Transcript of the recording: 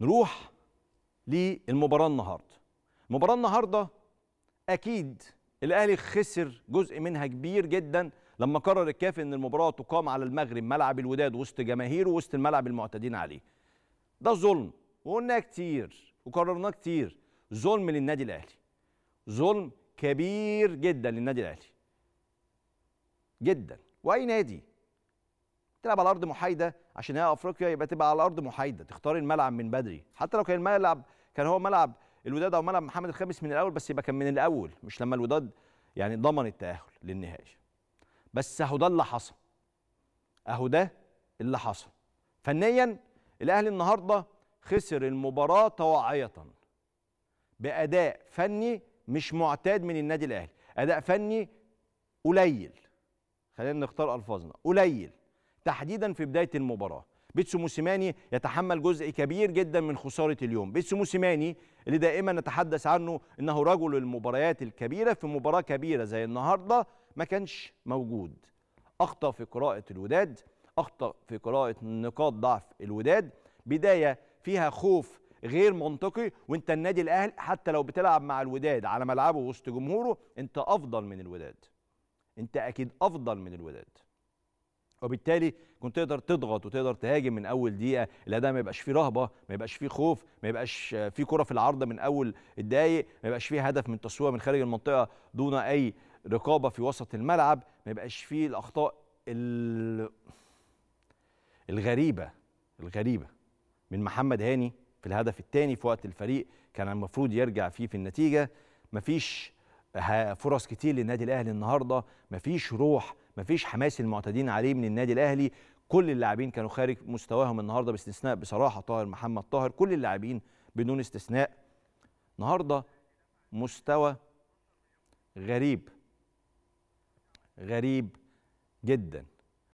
نروح للمباراه النهارده المباراه النهارده اكيد الاهلي خسر جزء منها كبير جدا لما قرر الكاف ان المباراه تقام على المغرب ملعب الوداد وسط جماهيره وسط الملعب المعتادين عليه ده ظلم وقلناه كتير وقررناه كتير ظلم للنادي الاهلي ظلم كبير جدا للنادي الاهلي جدا واي نادي تلعب على ارض محايده عشان هي افريقيا يبقى تبقى على ارض محايده تختار الملعب من بدري حتى لو كان الملعب كان هو ملعب الوداد او ملعب محمد الخامس من الاول بس يبقى كان من الاول مش لما الوداد يعني ضمن التاهل للنهائي بس اهو ده اللي حصل اهو ده اللي حصل فنيا الاهلي النهارده خسر المباراه طواعيه باداء فني مش معتاد من النادي الاهلي اداء فني قليل خلينا نختار الفاظنا قليل تحديدا في بدايه المباراه بيتسو موسيماني يتحمل جزء كبير جدا من خساره اليوم بيتسو موسيماني اللي دائما نتحدث عنه انه رجل المباريات الكبيره في مباراه كبيره زي النهارده ما كانش موجود اخطا في قراءه الوداد اخطا في قراءه نقاط ضعف الوداد بدايه فيها خوف غير منطقي وانت النادي الاهلي حتى لو بتلعب مع الوداد على ملعبه وسط جمهوره انت افضل من الوداد انت اكيد افضل من الوداد وبالتالي كنت تقدر تضغط وتقدر تهاجم من اول دقيقه الاداء ما يبقاش فيه رهبه ما يبقاش فيه خوف ما يبقاش فيه كره في العارضه من اول الدقايق ما يبقاش فيه هدف من تسويه من خارج المنطقه دون اي رقابه في وسط الملعب ما يبقاش فيه الاخطاء الغريبه الغريبه من محمد هاني في الهدف الثاني في وقت الفريق كان المفروض يرجع فيه في النتيجه مفيش فرص كتير للنادي الاهلي النهارده مفيش روح مفيش حماس المعتدين عليه من النادي الاهلي كل اللاعبين كانوا خارج مستواهم النهارده باستثناء بصراحه طاهر محمد طاهر كل اللاعبين بدون استثناء النهارده مستوى غريب غريب جدا